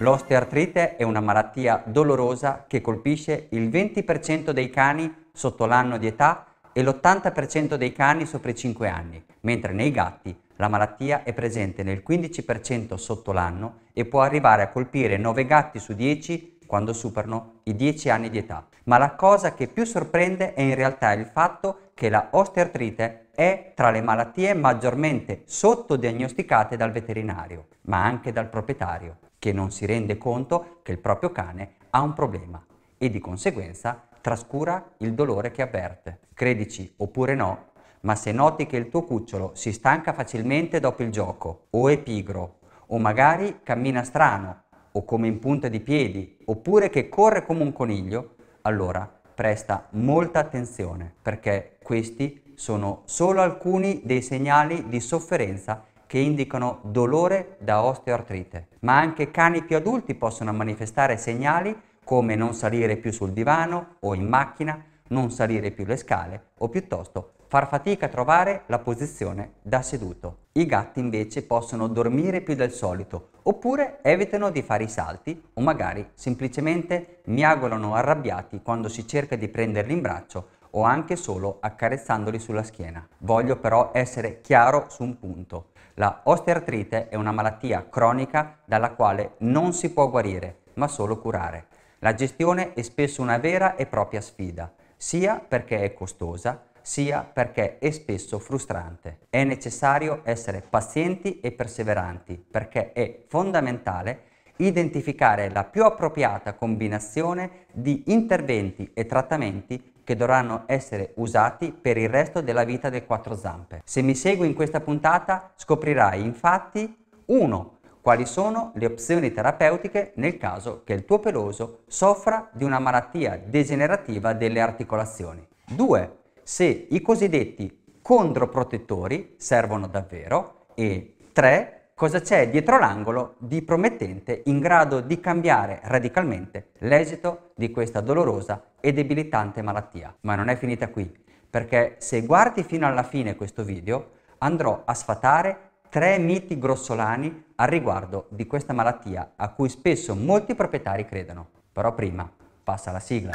L'osteartrite è una malattia dolorosa che colpisce il 20% dei cani sotto l'anno di età e l'80% dei cani sopra i 5 anni, mentre nei gatti la malattia è presente nel 15% sotto l'anno e può arrivare a colpire 9 gatti su 10 quando superano i 10 anni di età. Ma la cosa che più sorprende è in realtà il fatto che la osteartrite è tra le malattie maggiormente sottodiagnosticate dal veterinario, ma anche dal proprietario che non si rende conto che il proprio cane ha un problema e di conseguenza trascura il dolore che avverte. Credici oppure no, ma se noti che il tuo cucciolo si stanca facilmente dopo il gioco, o è pigro, o magari cammina strano, o come in punta di piedi, oppure che corre come un coniglio, allora presta molta attenzione perché questi sono solo alcuni dei segnali di sofferenza che indicano dolore da osteoartrite, ma anche cani più adulti possono manifestare segnali come non salire più sul divano o in macchina, non salire più le scale o piuttosto far fatica a trovare la posizione da seduto. I gatti invece possono dormire più del solito oppure evitano di fare i salti o magari semplicemente miagolano arrabbiati quando si cerca di prenderli in braccio o anche solo accarezzandoli sulla schiena. Voglio però essere chiaro su un punto. La osteartrite è una malattia cronica dalla quale non si può guarire, ma solo curare. La gestione è spesso una vera e propria sfida, sia perché è costosa, sia perché è spesso frustrante. È necessario essere pazienti e perseveranti perché è fondamentale identificare la più appropriata combinazione di interventi e trattamenti che dovranno essere usati per il resto della vita del quattro zampe. Se mi segui in questa puntata scoprirai infatti 1. Quali sono le opzioni terapeutiche nel caso che il tuo peloso soffra di una malattia degenerativa delle articolazioni? 2. Se i cosiddetti controprotettori servono davvero e 3 cosa c'è dietro l'angolo di promettente in grado di cambiare radicalmente l'esito di questa dolorosa e debilitante malattia. Ma non è finita qui, perché se guardi fino alla fine questo video andrò a sfatare tre miti grossolani al riguardo di questa malattia a cui spesso molti proprietari credono. Però prima passa la sigla.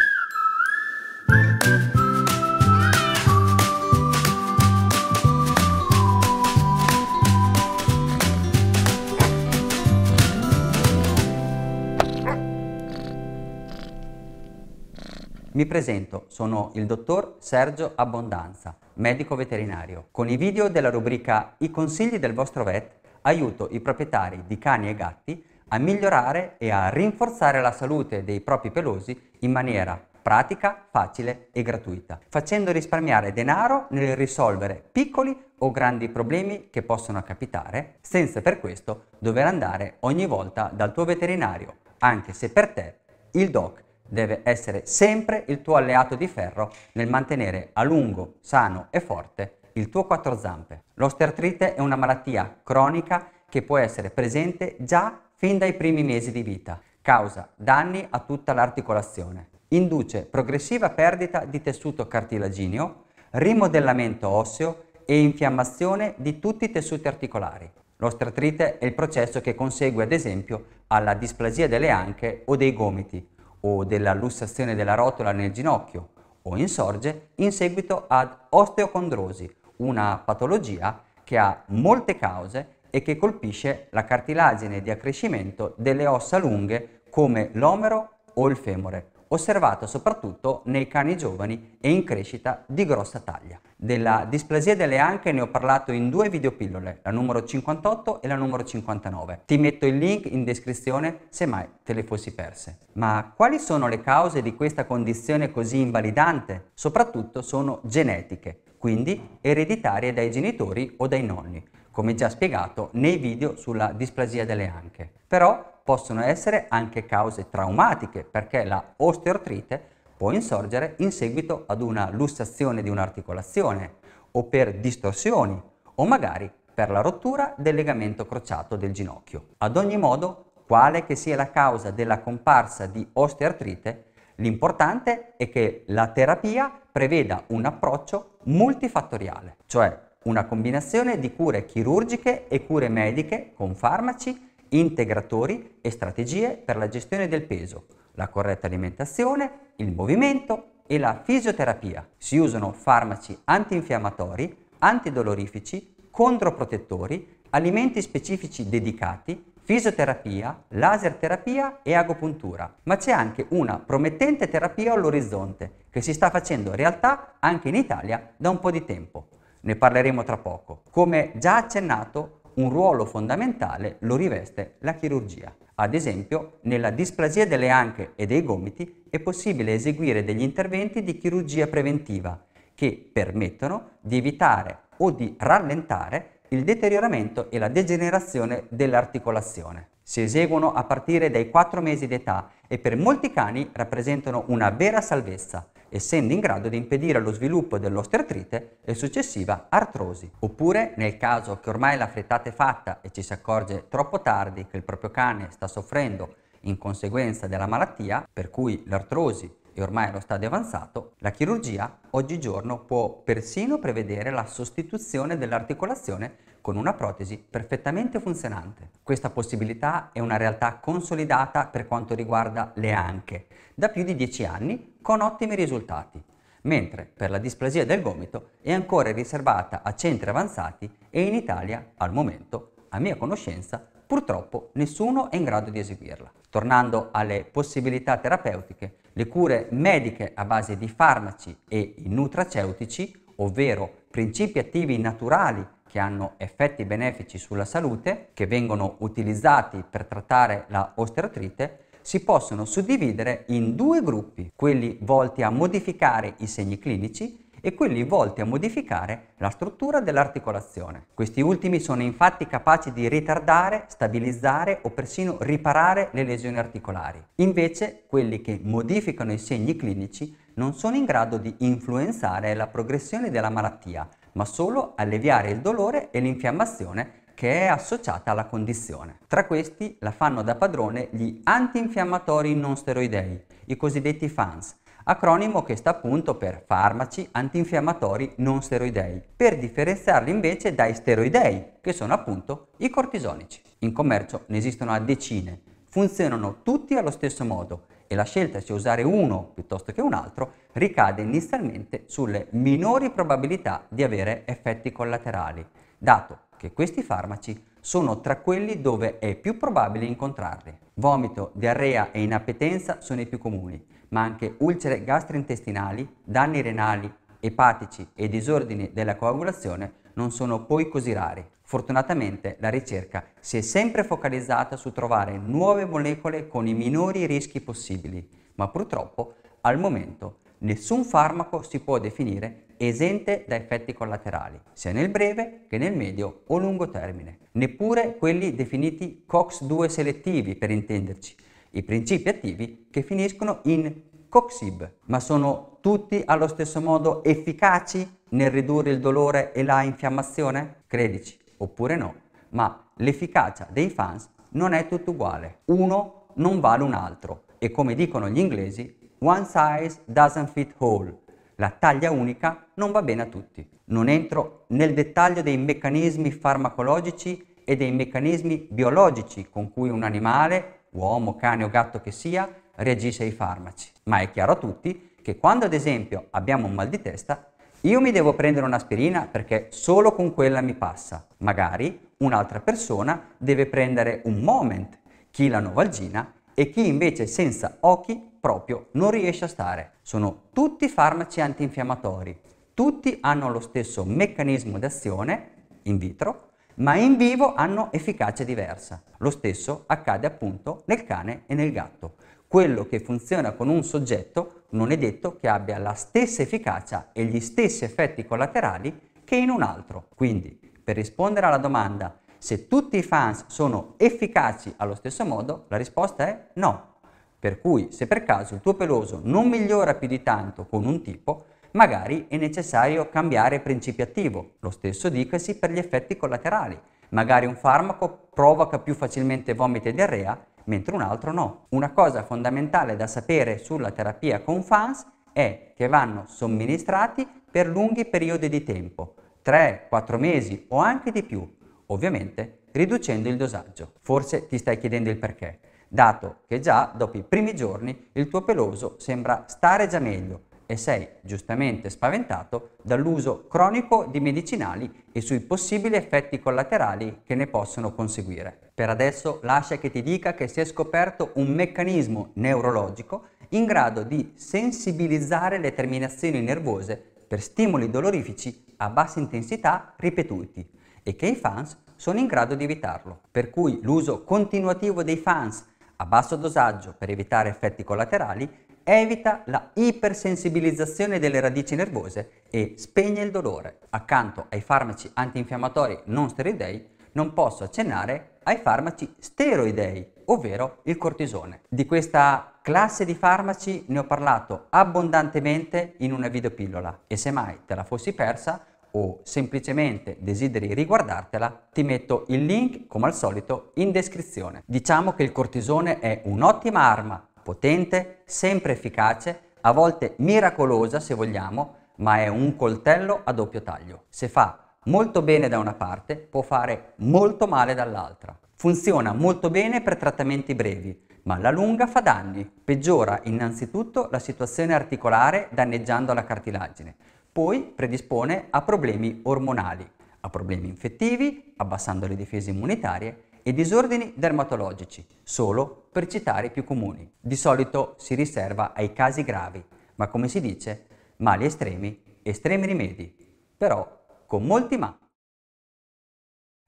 Mi presento, sono il dottor Sergio Abbondanza, medico veterinario. Con i video della rubrica I consigli del vostro vet aiuto i proprietari di cani e gatti a migliorare e a rinforzare la salute dei propri pelosi in maniera pratica, facile e gratuita, facendo risparmiare denaro nel risolvere piccoli o grandi problemi che possono capitare, senza per questo dover andare ogni volta dal tuo veterinario, anche se per te il DOC deve essere sempre il tuo alleato di ferro nel mantenere a lungo, sano e forte il tuo quattro zampe. L'osteoartrite è una malattia cronica che può essere presente già fin dai primi mesi di vita. Causa danni a tutta l'articolazione. Induce progressiva perdita di tessuto cartilagineo, rimodellamento osseo e infiammazione di tutti i tessuti articolari. L'osteoartrite è il processo che consegue ad esempio alla displasia delle anche o dei gomiti, o della lussazione della rotola nel ginocchio o insorge in seguito ad osteocondrosi, una patologia che ha molte cause e che colpisce la cartilagine di accrescimento delle ossa lunghe come l'omero o il femore osservata soprattutto nei cani giovani e in crescita di grossa taglia. Della displasia delle anche ne ho parlato in due videopillole, la numero 58 e la numero 59. Ti metto il link in descrizione se mai te le fossi perse. Ma quali sono le cause di questa condizione così invalidante? Soprattutto sono genetiche, quindi ereditarie dai genitori o dai nonni, come già spiegato nei video sulla displasia delle anche. Però possono essere anche cause traumatiche perché la osteoartrite può insorgere in seguito ad una lussazione di un'articolazione o per distorsioni o magari per la rottura del legamento crociato del ginocchio. Ad ogni modo, quale che sia la causa della comparsa di osteoartrite, l'importante è che la terapia preveda un approccio multifattoriale, cioè una combinazione di cure chirurgiche e cure mediche con farmaci integratori e strategie per la gestione del peso, la corretta alimentazione, il movimento e la fisioterapia. Si usano farmaci antinfiammatori, antidolorifici, controprotettori, alimenti specifici dedicati, fisioterapia, laser terapia e agopuntura. Ma c'è anche una promettente terapia all'orizzonte che si sta facendo realtà anche in Italia da un po' di tempo. Ne parleremo tra poco. Come già accennato, un ruolo fondamentale lo riveste la chirurgia. Ad esempio, nella displasia delle anche e dei gomiti è possibile eseguire degli interventi di chirurgia preventiva che permettono di evitare o di rallentare il deterioramento e la degenerazione dell'articolazione. Si eseguono a partire dai 4 mesi d'età e per molti cani rappresentano una vera salvezza, essendo in grado di impedire lo sviluppo dell'osteoartrite e successiva artrosi. Oppure nel caso che ormai la frittata è fatta e ci si accorge troppo tardi che il proprio cane sta soffrendo in conseguenza della malattia, per cui l'artrosi e ormai allo stadio avanzato, la chirurgia oggigiorno può persino prevedere la sostituzione dell'articolazione con una protesi perfettamente funzionante. Questa possibilità è una realtà consolidata per quanto riguarda le anche, da più di 10 anni con ottimi risultati, mentre per la displasia del gomito è ancora riservata a centri avanzati e in Italia, al momento, a mia conoscenza, purtroppo nessuno è in grado di eseguirla. Tornando alle possibilità terapeutiche, le cure mediche a base di farmaci e nutraceutici, ovvero principi attivi naturali che hanno effetti benefici sulla salute, che vengono utilizzati per trattare la osteoartrite, si possono suddividere in due gruppi, quelli volti a modificare i segni clinici e quelli volti a modificare la struttura dell'articolazione. Questi ultimi sono infatti capaci di ritardare, stabilizzare o persino riparare le lesioni articolari. Invece, quelli che modificano i segni clinici non sono in grado di influenzare la progressione della malattia, ma solo alleviare il dolore e l'infiammazione che è associata alla condizione. Tra questi la fanno da padrone gli antinfiammatori non steroidei, i cosiddetti FANS, acronimo che sta appunto per farmaci antinfiammatori non steroidei, per differenziarli invece dai steroidei, che sono appunto i cortisonici. In commercio ne esistono a decine, funzionano tutti allo stesso modo e la scelta se usare uno piuttosto che un altro ricade inizialmente sulle minori probabilità di avere effetti collaterali, dato che questi farmaci sono tra quelli dove è più probabile incontrarli. Vomito, diarrea e inappetenza sono i più comuni, ma anche ulcere gastrointestinali, danni renali, epatici e disordini della coagulazione non sono poi così rari. Fortunatamente la ricerca si è sempre focalizzata su trovare nuove molecole con i minori rischi possibili, ma purtroppo al momento nessun farmaco si può definire esente da effetti collaterali, sia nel breve che nel medio o lungo termine, neppure quelli definiti COX-2 selettivi per intenderci, i principi attivi che finiscono in coxib, ma sono tutti allo stesso modo efficaci nel ridurre il dolore e la infiammazione? Credici, oppure no, ma l'efficacia dei fans non è tutto uguale, uno non vale un altro e come dicono gli inglesi, one size doesn't fit all, la taglia unica non va bene a tutti. Non entro nel dettaglio dei meccanismi farmacologici e dei meccanismi biologici con cui un animale uomo, cane o gatto che sia, reagisce ai farmaci. Ma è chiaro a tutti che quando ad esempio abbiamo un mal di testa, io mi devo prendere un'aspirina perché solo con quella mi passa. Magari un'altra persona deve prendere un moment, chi la novalgina e chi invece senza occhi proprio non riesce a stare. Sono tutti farmaci antinfiammatori, tutti hanno lo stesso meccanismo d'azione in vitro ma in vivo hanno efficacia diversa. Lo stesso accade appunto nel cane e nel gatto. Quello che funziona con un soggetto non è detto che abbia la stessa efficacia e gli stessi effetti collaterali che in un altro. Quindi, per rispondere alla domanda se tutti i fans sono efficaci allo stesso modo, la risposta è no. Per cui, se per caso il tuo peloso non migliora più di tanto con un tipo, magari è necessario cambiare principio attivo. Lo stesso dicasi per gli effetti collaterali. Magari un farmaco provoca più facilmente vomito e diarrea, mentre un altro no. Una cosa fondamentale da sapere sulla terapia con FANS è che vanno somministrati per lunghi periodi di tempo, 3-4 mesi o anche di più, ovviamente riducendo il dosaggio. Forse ti stai chiedendo il perché, dato che già dopo i primi giorni il tuo peloso sembra stare già meglio, e sei giustamente spaventato dall'uso cronico di medicinali e sui possibili effetti collaterali che ne possono conseguire. Per adesso lascia che ti dica che si è scoperto un meccanismo neurologico in grado di sensibilizzare le terminazioni nervose per stimoli dolorifici a bassa intensità ripetuti e che i fans sono in grado di evitarlo. Per cui l'uso continuativo dei fans a basso dosaggio per evitare effetti collaterali evita la ipersensibilizzazione delle radici nervose e spegne il dolore. Accanto ai farmaci antinfiammatori non steroidei non posso accennare ai farmaci steroidei, ovvero il cortisone. Di questa classe di farmaci ne ho parlato abbondantemente in una videopillola e se mai te la fossi persa o semplicemente desideri riguardartela, ti metto il link, come al solito, in descrizione. Diciamo che il cortisone è un'ottima arma potente, sempre efficace, a volte miracolosa se vogliamo, ma è un coltello a doppio taglio. Se fa molto bene da una parte, può fare molto male dall'altra. Funziona molto bene per trattamenti brevi, ma alla lunga fa danni. Peggiora innanzitutto la situazione articolare danneggiando la cartilagine, poi predispone a problemi ormonali, a problemi infettivi, abbassando le difese immunitarie e disordini dermatologici, solo per citare i più comuni. Di solito si riserva ai casi gravi, ma come si dice, mali estremi, estremi rimedi, però con molti ma.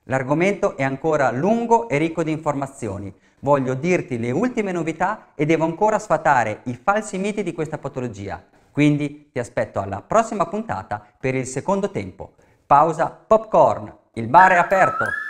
L'argomento è ancora lungo e ricco di informazioni. Voglio dirti le ultime novità e devo ancora sfatare i falsi miti di questa patologia. Quindi ti aspetto alla prossima puntata per il secondo tempo. Pausa popcorn, il mare è aperto!